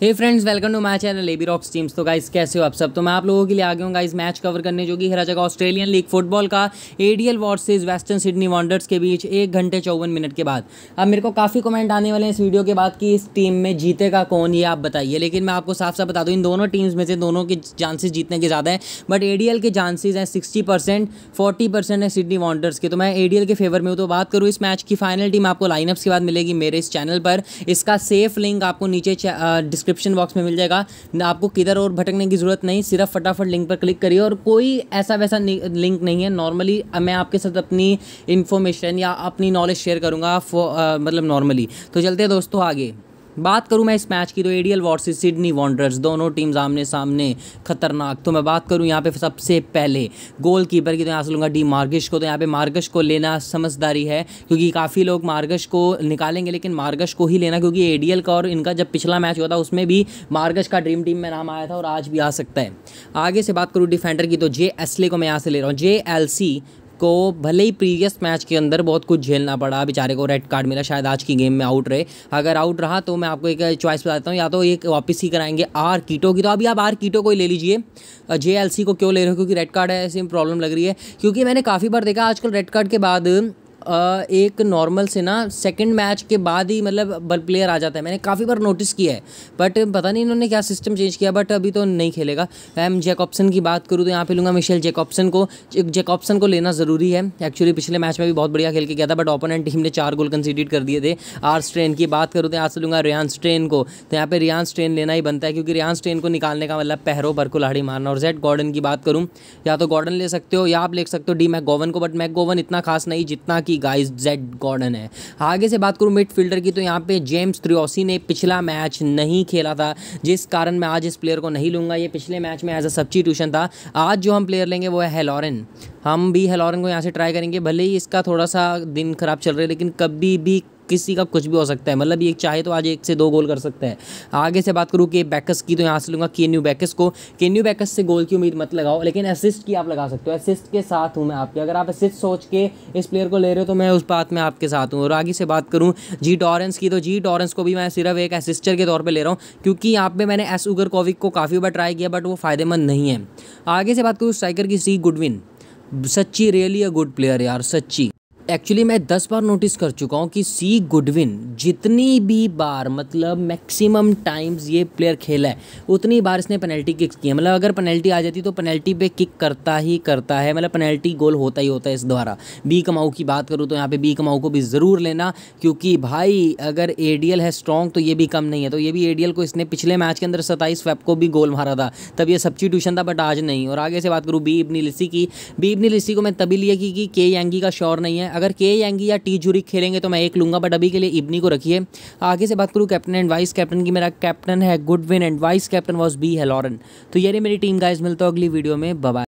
hey friends welcome to my channel लेबी rocks teams तो guys कैसे हो आप सब तो मैं आप लोगों के लिए आ गया हूँ गाइस मैच कवर करने जो कि हरा जगह ऑस्ट्रेलियन लीग फुटबॉल का ADL versus Western Sydney Wanderers के बीच एक घंटे चौवन मिनट के बाद अब मेरे को काफ़ी कमेंट आने वाले हैं इस वीडियो के बाद कि इस टीम में जीतेगा कौन ये आप बताइए लेकिन मैं आपको साफ साफ बता दूँ इन दोनों टीम्स में से दोनों के चांसेज जीतने के ज़्यादा हैं बट ए के चांसेज हैं सिक्सटी परसेंट फोर्टी परसेंट है सिडनी वॉन्डर्स के तो मैं ए के फेवर में हूँ तो बात करूँ इस मैच की फाइनल टीम आपको लाइनअप्स के बाद मिलेगी मेरे इस चैनल पर इसका सेफ लिंक आपको नीचे डिस्क्रिप्शन बॉक्स में मिल जाएगा आपको किधर और भटकने की ज़रूरत नहीं सिर्फ फटाफट लिंक पर क्लिक करिए और कोई ऐसा वैसा लिंक नहीं है नॉर्मली मैं आपके साथ अपनी इन्फॉर्मेशन या अपनी नॉलेज शेयर करूँगा मतलब नॉर्मली तो चलते हैं दोस्तों आगे बात करूं मैं इस मैच की तो एडियल वॉर्सेस सिडनी वॉन्डर्स दोनों टीम्स आमने सामने खतरनाक तो मैं बात करूं यहाँ पे सबसे पहले गोल कीपर की तो यहाँ से लूँगा डी मार्गश को तो यहाँ पे मार्गश को लेना समझदारी है क्योंकि काफ़ी लोग मार्गश को निकालेंगे लेकिन मार्गश को ही लेना क्योंकि एडियल का और इनका जब पिछला मैच हुआ था उसमें भी मार्गश का ड्रीम टीम में नाम आया था और आज भी आ सकता है आगे से बात करूँ डिफेंडर की तो जे एसले को मैं यहाँ से ले रहा हूँ जे एल सी को भले ही प्रीवियस मैच के अंदर बहुत कुछ झेलना पड़ा बेचारे को रेड कार्ड मिला शायद आज की गेम में आउट रहे अगर आउट रहा तो मैं आपको एक चॉइस बताता हूँ या तो एक वापस ही कराएंगे आर कीटो की तो अभी आप आर कीटो को ही ले लीजिए जे को क्यों ले रहे हो क्योंकि रेड कार्ड है ऐसी प्रॉब्लम लग रही है क्योंकि मैंने काफ़ी बार देखा आजकल रेड कार्ड के बाद एक नॉर्मल से ना सेकंड मैच के बाद ही मतलब बल प्लेयर आ जाता है मैंने काफ़ी बार नोटिस किया है बट पता नहीं इन्होंने क्या सिस्टम चेंज किया बट अभी तो नहीं खेलेगा मैम जैकॉप्सन की बात करूँ तो यहाँ पे लूँगा मिशेल जैकॉप्सन को जैकॉप्सन को लेना ज़रूरी है एक्चुअली पिछले मैच में भी बहुत बढ़िया खेल के गया था बट ओपोनेंट टीम ने चार गोल कंसीडेड कर दिए थे आर स्ट्रेन की बात करूँ तो यहाँ से लूँगा रियान स्ट्रेन को तो यहाँ पर रियान स्ट्रेन लेना ही बनता है क्योंकि रियान स्ट्रेन को निकालने का मतलब पहरो पर कुल्हाड़ी मारना और जेड गॉर्डन की बात करूँ या तो गॉर्डन ले सकते हो या आप ले सकते हो डी मैक को बट मैक इतना खास नहीं जितना कि की गाइस जेड गॉर्डन है आगे से बात करूँ मिडफील्डर की तो यहाँ पे जेम्स त्रियोसी ने पिछला मैच नहीं खेला था जिस कारण मैं आज इस प्लेयर को नहीं लूँगा ये पिछले मैच में एज अ सब्सटीट्यूशन था आज जो हम प्लेयर लेंगे वो है हेलॉरन हम भी हेलॉरन को यहाँ से ट्राई करेंगे भले ही इसका थोड़ा सा दिन खराब चल रहा है लेकिन कभी भी किसी का कुछ भी हो सकता है मतलब ये चाहे तो आज एक से दो गोल कर सकता है आगे से बात करूँ कि बैकस की तो यहाँ से लूँगा के न्यू बैकस को के न्यू बैकस से गोल की उम्मीद मत लगाओ लेकिन असिस्ट की आप लगा सकते हो असिस्ट के साथ हूँ मैं आपके अगर आप असिस्ट सोच के इस प्लेयर को ले रहे हो तो मैं उस बात में आपके साथ हूँ और आगे से बात करूँ जी टॉरेंस की तो जी टॉरेंस को भी मैं सिर्फ एक असिस्टर के तौर पर ले रहा हूँ क्योंकि यहाँ पर मैंने एस उगर कोविक को काफ़ी बार ट्राई किया बट वो फ़ायदेमंद नहीं है आगे से बात करूँ स्ट्राइकर की सी गुडविन सच्ची रियली अ गुड प्लेयर यार सच्ची एक्चुअली मैं दस बार नोटिस कर चुका हूँ कि सी गुडविन जितनी भी बार मतलब मैक्सिमम टाइम्स ये प्लेयर खेला है उतनी बार इसने पेनल्टी किक्स की है मतलब अगर पेनल्टी आ जाती तो पेनल्टी पे किक करता ही करता है मतलब पेनल्टी गोल होता ही होता है इस द्वारा बी कमाऊ की बात करूँ तो यहाँ पे बी कमाऊ को भी ज़रूर लेना क्योंकि भाई अगर ए है स्ट्रॉन्ग तो ये भी कम नहीं है तो ये भी ए को इसने पिछले मैच के अंदर सताईस वेब को भी गोल मारा था तब ये सब्ची था बट आज नहीं और आगे से बात करूँ बी इबनी लिस्सी की बी इबनी लिस्सी को मैं तभी लिया कि के यांगी का शोर नहीं है अगर के यांगी या टी जूरी खेलेंगे तो मैं एक लूँगा बट अभी के लिए इबनी को रखिए आगे से बात करूँ कैप्टन एंड वाइस कैप्टन की मेरा कैप्टन है Goodwin and vice captain was बी है लॉरन तो ये मेरी टीम गाइज मिलता हूँ अगली वीडियो में बबा